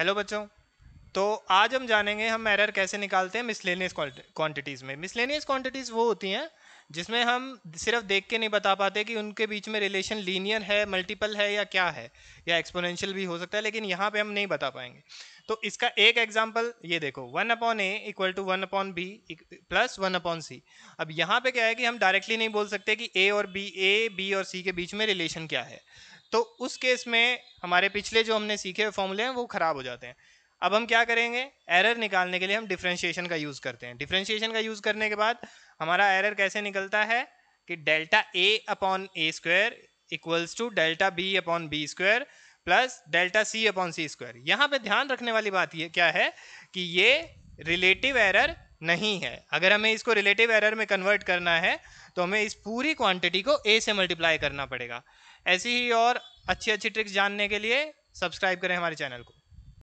hello बच्चों तो आज हम जानेंगे हम एरर कैसे निकालते हैं मिसलेनियस क्वांटिटीज़ में मिसलेनियस क्वांटिटीज़ वो होती हैं जिसमें हम सिर्फ देख के नहीं बता पाते कि उनके बीच में रिलेशन लीनियर है मल्टीपल है या क्या है या एक्सपोनेंशियल भी हो सकता है लेकिन यहाँ पे हम नहीं बता पाएंगे तो इसका एक एग्जाम्पल ये देखो one upon A equal to one upon B plus one upon C अब यहाँ पे क्या है कि हम डायरेक्टली नहीं बोल सकते कि ए और बी ए बी और सी के बीच में रिलेशन क्या है तो उस केस में हमारे पिछले जो हमने सीखे हुए फॉर्मूले हैं वो खराब हो जाते हैं अब हम क्या करेंगे एरर निकालने के लिए हम डिफ्रेंशिएशन का यूज़ करते हैं डिफ्रेंशिएशन का यूज़ करने के बाद हमारा एरर कैसे निकलता है कि delta A upon A square equals to delta B upon B square plus delta C upon C square यहाँ पे ध्यान रखने वाली बात ये क्या है कि ये रिलेटिव एरर नहीं है अगर हमें इसको रिलेटिव एरर में कन्वर्ट करना है तो हमें इस पूरी क्वांटिटी को ए से मल्टीप्लाई करना पड़ेगा ऐसी ही और अच्छी अच्छी ट्रिक्स जानने के लिए सब्सक्राइब करें हमारे चैनल को